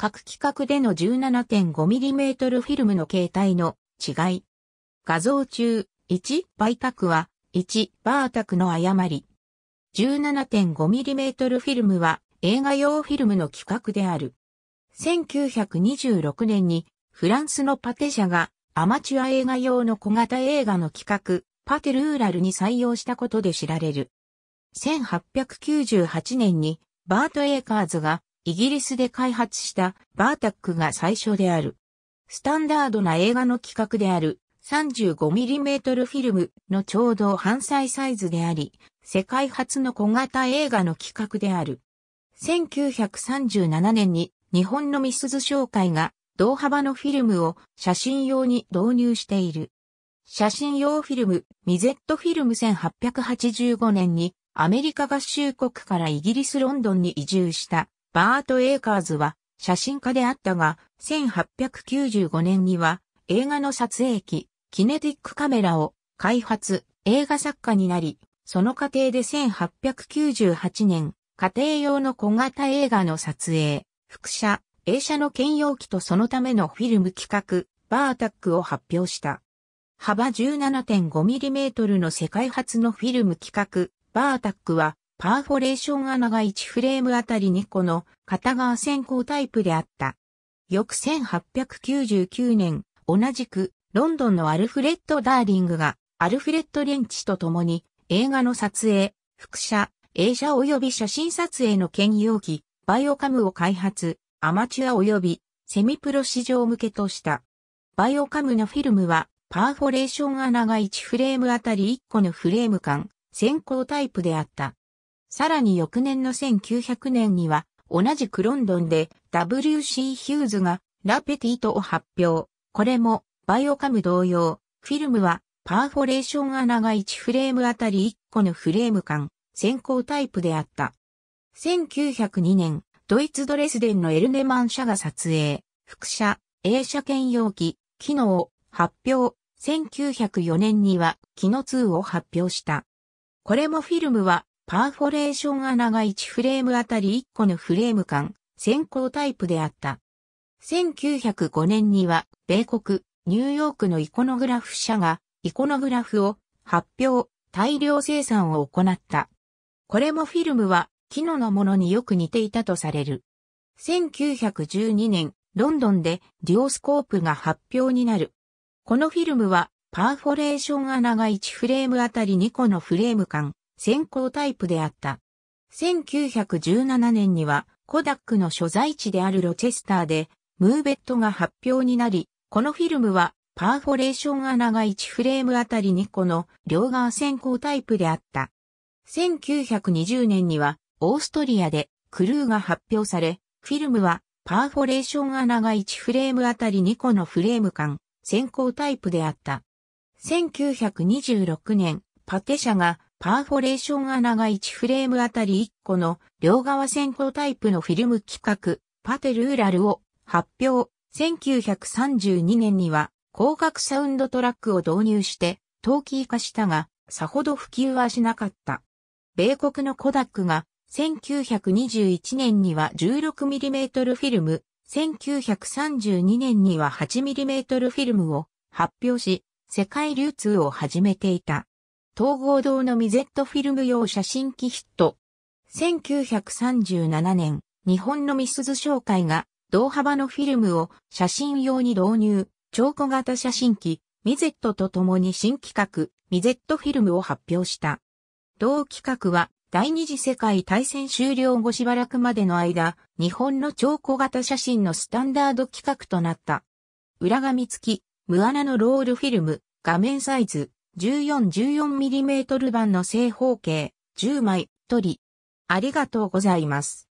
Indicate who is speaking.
Speaker 1: 各規格での 17.5mm フィルムの形態の違い。画像中、1、倍卓は、1、バータクの誤り。17.5mm フィルムは映画用フィルムの規格である。1926年にフランスのパテ社がアマチュア映画用の小型映画の企画、パテルーラルに採用したことで知られる。1898年にバート・エーカーズがイギリスで開発したバータックが最初である。スタンダードな映画の企画である 35mm フィルムのちょうど半歳サイズであり、世界初の小型映画の企画である。1937年に日本のミスズ商会が同幅のフィルムを写真用に導入している。写真用フィルム、ミゼットフィルム1885年にアメリカ合衆国からイギリスロンドンに移住したバート・エイカーズは写真家であったが、1895年には映画の撮影機、キネティックカメラを開発、映画作家になり、その過程で1898年、家庭用の小型映画の撮影、副写、映写の兼用機とそのためのフィルム企画、バータックを発表した。幅 17.5mm の世界初のフィルム企画、バータックはパーフォレーション穴が1フレームあたり2個の片側線行タイプであった。翌1899年、同じくロンドンのアルフレッド・ダーリングがアルフレッド・レンチと共に映画の撮影、副写、映写及び写真撮影の兼用機、バイオカムを開発、アマチュア及びセミプロ市場向けとした。バイオカムのフィルムはパーフォレーション穴が1フレームあたり1個のフレーム間、先行タイプであった。さらに翌年の1900年には、同じくロンドンで WC ヒューズがラペティートを発表。これもバイオカム同様、フィルムはパーフォレーション穴が1フレームあたり1個のフレーム間、先行タイプであった。1902年、ドイツドレスデンのエルネマン社が撮影、副社、A 社兼容器、機能発表。1904年には、機能2を発表した。これもフィルムはパーフォレーション穴が1フレームあたり1個のフレーム間、先行タイプであった。1905年には、米国、ニューヨークのイコノグラフ社が、イコノグラフを発表、大量生産を行った。これもフィルムは、機能のものによく似ていたとされる。1912年、ロンドンでデュオスコープが発表になる。このフィルムは、パーフォレーション穴が1フレームあたり2個のフレーム間、先行タイプであった。1917年には、コダックの所在地であるロチェスターで、ムーベットが発表になり、このフィルムは、パーフォレーション穴が1フレームあたり2個の両側先行タイプであった。1920年には、オーストリアで、クルーが発表され、フィルムは、パーフォレーション穴が1フレームあたり2個のフレーム間、先行タイプであった。1926年、パテ社がパーフォレーション穴が1フレームあたり1個の両側線香タイプのフィルム規格、パテルーラルを発表。1932年には広角サウンドトラックを導入して陶器化したが、さほど普及はしなかった。米国のコダックが1921年には 16mm フィルム、1932年には 8mm フィルムを発表し、世界流通を始めていた。統合堂のミゼットフィルム用写真機ヒット。1937年、日本のミスズ商会が、同幅のフィルムを写真用に導入、超小型写真機、ミゼットと共に新企画、ミゼットフィルムを発表した。同企画は、第二次世界大戦終了後しばらくまでの間、日本の超小型写真のスタンダード企画となった。裏紙付き、無穴のロールフィルム、画面サイズ、1414mm 版の正方形10枚取り。ありがとうございます。